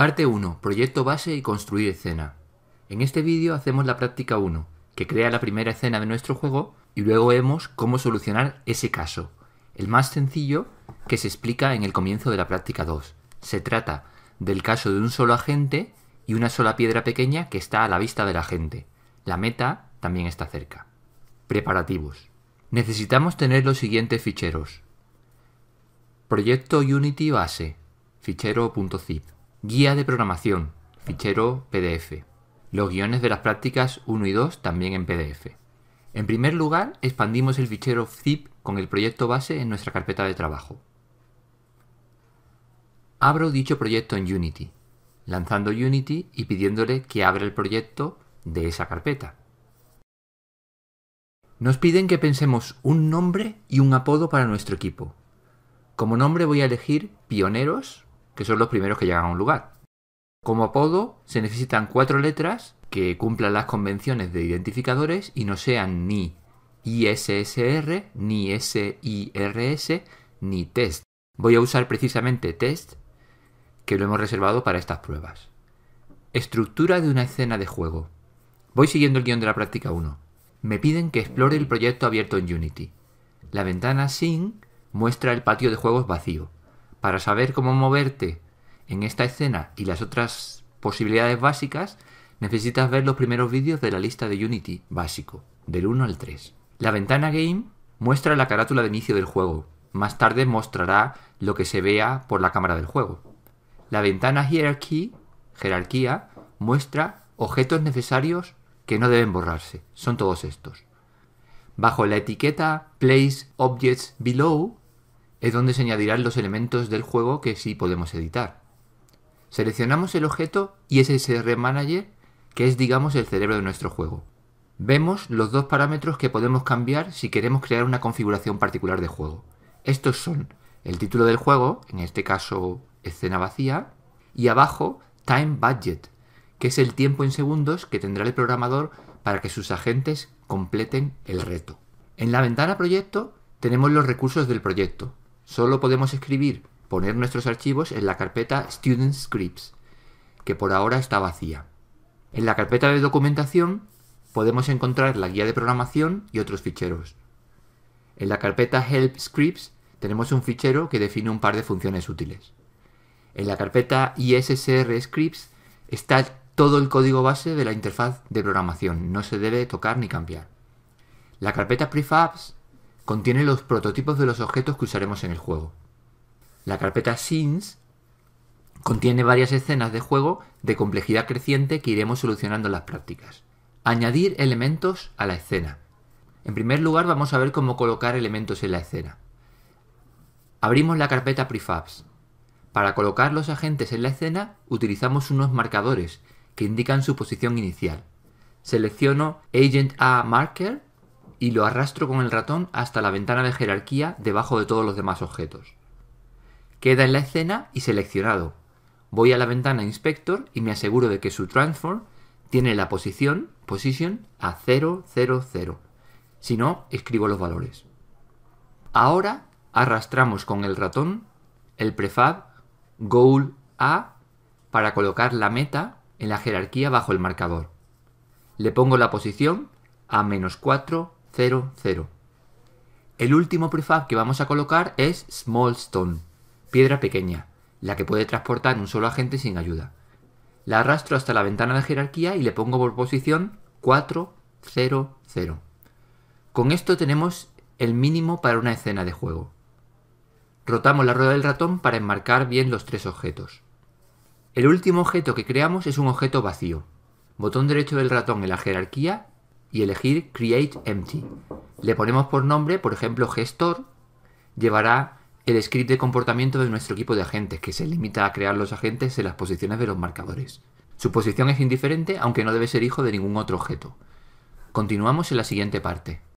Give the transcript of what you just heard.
Parte 1. Proyecto base y construir escena. En este vídeo hacemos la práctica 1, que crea la primera escena de nuestro juego y luego vemos cómo solucionar ese caso, el más sencillo que se explica en el comienzo de la práctica 2. Se trata del caso de un solo agente y una sola piedra pequeña que está a la vista del agente. La meta también está cerca. Preparativos. Necesitamos tener los siguientes ficheros. Proyecto Unity base, fichero.zip. Guía de programación, fichero PDF. Los guiones de las prácticas 1 y 2 también en PDF. En primer lugar, expandimos el fichero zip con el proyecto base en nuestra carpeta de trabajo. Abro dicho proyecto en Unity, lanzando Unity y pidiéndole que abra el proyecto de esa carpeta. Nos piden que pensemos un nombre y un apodo para nuestro equipo. Como nombre voy a elegir Pioneros que son los primeros que llegan a un lugar. Como apodo, se necesitan cuatro letras que cumplan las convenciones de identificadores y no sean ni ISSR, ni SIRS, ni test. Voy a usar precisamente test, que lo hemos reservado para estas pruebas. Estructura de una escena de juego. Voy siguiendo el guión de la práctica 1. Me piden que explore el proyecto abierto en Unity. La ventana Sin muestra el patio de juegos vacío para saber cómo moverte en esta escena y las otras posibilidades básicas, necesitas ver los primeros vídeos de la lista de Unity básico, del 1 al 3. La ventana Game muestra la carátula de inicio del juego. Más tarde mostrará lo que se vea por la cámara del juego. La ventana Hierarchy, muestra objetos necesarios que no deben borrarse. Son todos estos. Bajo la etiqueta Place Objects Below es donde se añadirán los elementos del juego que sí podemos editar. Seleccionamos el objeto ISSR Manager, que es digamos el cerebro de nuestro juego. Vemos los dos parámetros que podemos cambiar si queremos crear una configuración particular de juego. Estos son el título del juego, en este caso escena vacía, y abajo Time Budget, que es el tiempo en segundos que tendrá el programador para que sus agentes completen el reto. En la ventana proyecto tenemos los recursos del proyecto, solo podemos escribir, poner nuestros archivos en la carpeta Student Scripts, que por ahora está vacía. En la carpeta de documentación podemos encontrar la guía de programación y otros ficheros. En la carpeta Help Scripts tenemos un fichero que define un par de funciones útiles. En la carpeta ISSR Scripts está todo el código base de la interfaz de programación, no se debe tocar ni cambiar. La carpeta Prefabs contiene los prototipos de los objetos que usaremos en el juego. La carpeta Scenes contiene varias escenas de juego de complejidad creciente que iremos solucionando en las prácticas. Añadir elementos a la escena. En primer lugar vamos a ver cómo colocar elementos en la escena. Abrimos la carpeta Prefabs. Para colocar los agentes en la escena utilizamos unos marcadores que indican su posición inicial. Selecciono Agent A Marker y lo arrastro con el ratón hasta la ventana de jerarquía debajo de todos los demás objetos. Queda en la escena y seleccionado. Voy a la ventana Inspector y me aseguro de que su transform tiene la posición position a 000. Si no, escribo los valores. Ahora arrastramos con el ratón el prefab goal A para colocar la meta en la jerarquía bajo el marcador. Le pongo la posición a menos 4 0, 0. El último prefab que vamos a colocar es Small Stone, piedra pequeña, la que puede transportar un solo agente sin ayuda. La arrastro hasta la ventana de jerarquía y le pongo por posición 4, 0, 0. Con esto tenemos el mínimo para una escena de juego. Rotamos la rueda del ratón para enmarcar bien los tres objetos. El último objeto que creamos es un objeto vacío. Botón derecho del ratón en la jerarquía y elegir Create Empty. Le ponemos por nombre, por ejemplo, gestor, llevará el script de comportamiento de nuestro equipo de agentes, que se limita a crear los agentes en las posiciones de los marcadores. Su posición es indiferente, aunque no debe ser hijo de ningún otro objeto. Continuamos en la siguiente parte.